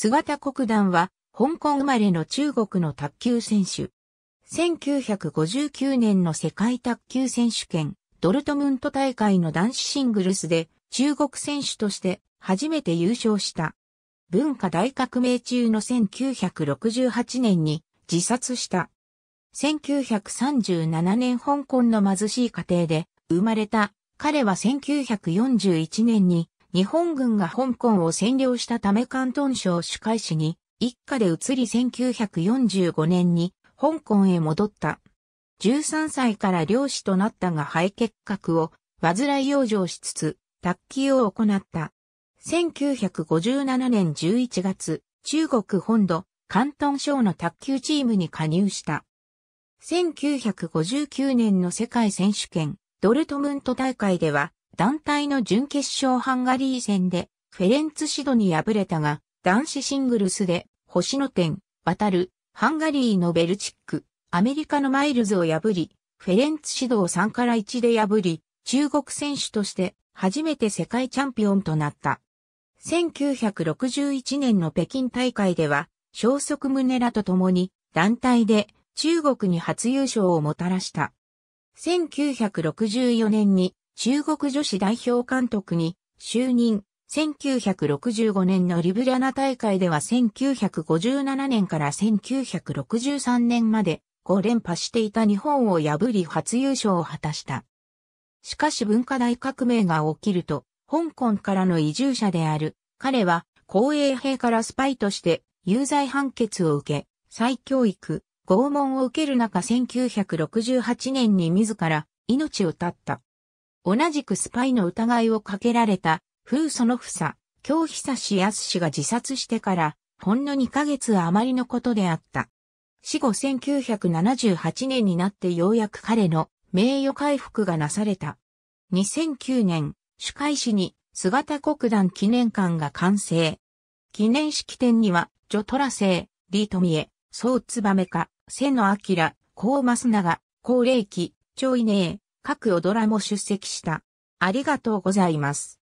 菅田国団は、香港生まれの中国の卓球選手。1959年の世界卓球選手権、ドルトムント大会の男子シングルスで、中国選手として初めて優勝した。文化大革命中の1968年に自殺した。1937年香港の貧しい家庭で生まれた彼は1941年に日本軍が香港を占領したため関東省主海市に一家で移り1945年に香港へ戻った。13歳から漁師となったが肺結核を患い養生しつつ、卓球を行った。1957年11月、中国本土、関東省の卓球チームに加入した。1959年の世界選手権、ドルトムント大会では、団体の準決勝ハンガリー戦でフェレンツシドに敗れたが、男子シングルスで星野天、渡る、ハンガリーのベルチック、アメリカのマイルズを破り、フェレンツシドを3から1で破り、中国選手として初めて世界チャンピオンとなった。1961年の北京大会では、消息ネらと共に団体で中国に初優勝をもたらした。1964年に中国女子代表監督に就任。1965年のリブリャナ大会では1957年から1963年まで5連覇していた日本を破り初優勝を果たした。しかし文化大革命が起きると、香港からの移住者である彼は公営兵からスパイとして有罪判決を受け、再教育、拷問を受ける中1968年に自ら命を絶った。同じくスパイの疑いをかけられた、風その房、京久志康が自殺してから、ほんの2ヶ月余りのことであった。死後1978年になってようやく彼の名誉回復がなされた。2009年、主会市に姿国団記念館が完成。記念式典には、ジョトラセイ、リートミエ、ソウツバメカ、セノアキラ、コウマスナガ、高齢期、チョイネー、各オドラも出席した。ありがとうございます。